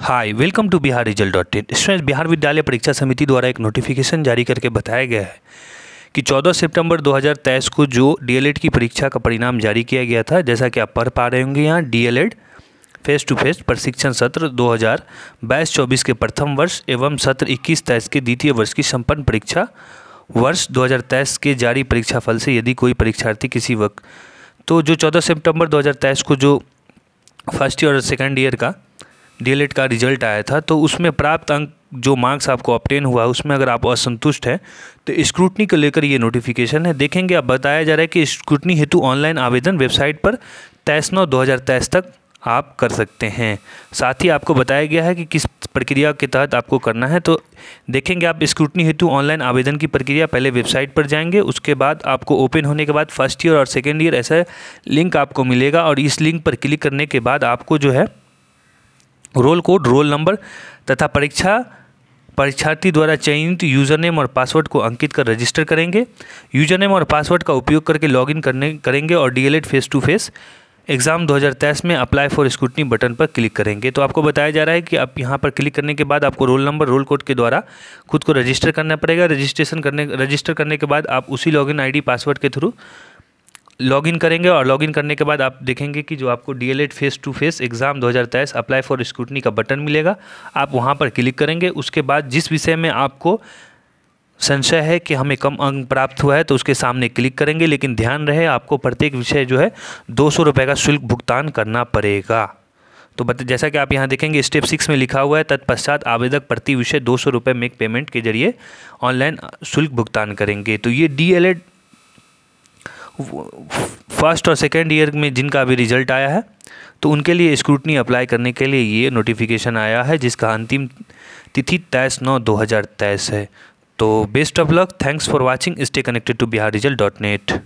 hi welcome to Bihar result dot in student Bihar Vidyalaya Pariksha समिति द्वारा एक नोटिफिकेशन जारी करके बताया गया है कि 14 सितंबर 2023 को जो डीएलएड e की परीक्षा का परिणाम जारी किया गया था जैसा कि आप पढ़ पा रहे होंगे यहाँ डीएलएड फेस टू फेस प्रशिक्षण सत्र 2022-24 के प्रथम वर्ष एवं सत्र 21-23 के द्वितीय वर्ष की संपन्न परीक्षा वर्ष 2023 के जारी परीक्षा फल से यदि कोई परीक्षार्थी किसी वक्त तो जो 14 सितंबर 2023 को जो फर्स्ट ईयर और सेकेंड ईयर का डी e का रिजल्ट आया था तो उसमें प्राप्त अंक जो मार्क्स आपको ऑप्टेन हुआ उसमें अगर आप असंतुष्ट हैं तो स्क्रूटनी को लेकर ये नोटिफिकेशन है देखेंगे अब बताया जा रहा है कि स्क्रूटनी हेतु ऑनलाइन आवेदन वेबसाइट पर तेईस नौ दो तक आप कर सकते हैं साथ ही आपको बताया गया है कि किस प्रक्रिया के तहत आपको करना है तो देखेंगे आप स्क्रूटनी हेतु ऑनलाइन आवेदन की प्रक्रिया पहले वेबसाइट पर जाएंगे उसके बाद आपको ओपन होने के बाद फर्स्ट ईयर और सेकेंड ईयर ऐसा लिंक आपको मिलेगा और इस लिंक पर क्लिक करने के बाद आपको जो है रोल कोड रोल नंबर तथा परीक्षा परीक्षार्थी द्वारा चयनित यूजर नेम और पासवर्ड को अंकित कर रजिस्टर करेंगे यूजर नेम और पासवर्ड का उपयोग करके लॉगिन करने करेंगे और D face to face exam 2023 में अप्लाई फॉर स्क्रूटनी बटन पर क्लिक करेंगे तो आपको बताया जा रहा है कि आप यहाँ पर क्लिक करने के बाद आपको रोल नंबर रोल कोड के द्वारा खुद को रजिस्टर करना पड़ेगा रजिस्ट्रेशन करने रजिस्टर करने के बाद आप उसी लॉगिन आईडी पासवर्ड के थ्रू लॉगिन करेंगे और लॉगिन करने के बाद आप देखेंगे कि जो आपको D L Ed face to face exam 2023 apply for scrutiny का बटन मिलेगा आप वहाँ पर क्लिक करेंगे उसके बाद जिस विषय में आपको संशय है कि हमें कम अंक प्राप्त हुआ है तो उसके सामने क्लिक करेंगे लेकिन ध्यान रहे आपको प्रत्येक विषय जो है दो सौ का शुल्क भुगतान करना पड़ेगा तो बता जैसा कि आप यहाँ देखेंगे स्टेप सिक्स में लिखा हुआ है तत्पश्चात आवेदक प्रति विषय दो सौ रुपये मेक पेमेंट के जरिए ऑनलाइन शुल्क भुगतान करेंगे तो ये डी एल एड फर्स्ट और सेकेंड ईयर में जिनका अभी रिजल्ट आया है तो उनके लिए स्क्रूटनी अप्लाई करने के लिए ये नोटिफिकेशन आया है जिसका अंतिम तिथि तेईस नौ दो हज़ार तेईस है तो best of luck thanks for watching stay connected to Bihar result dot net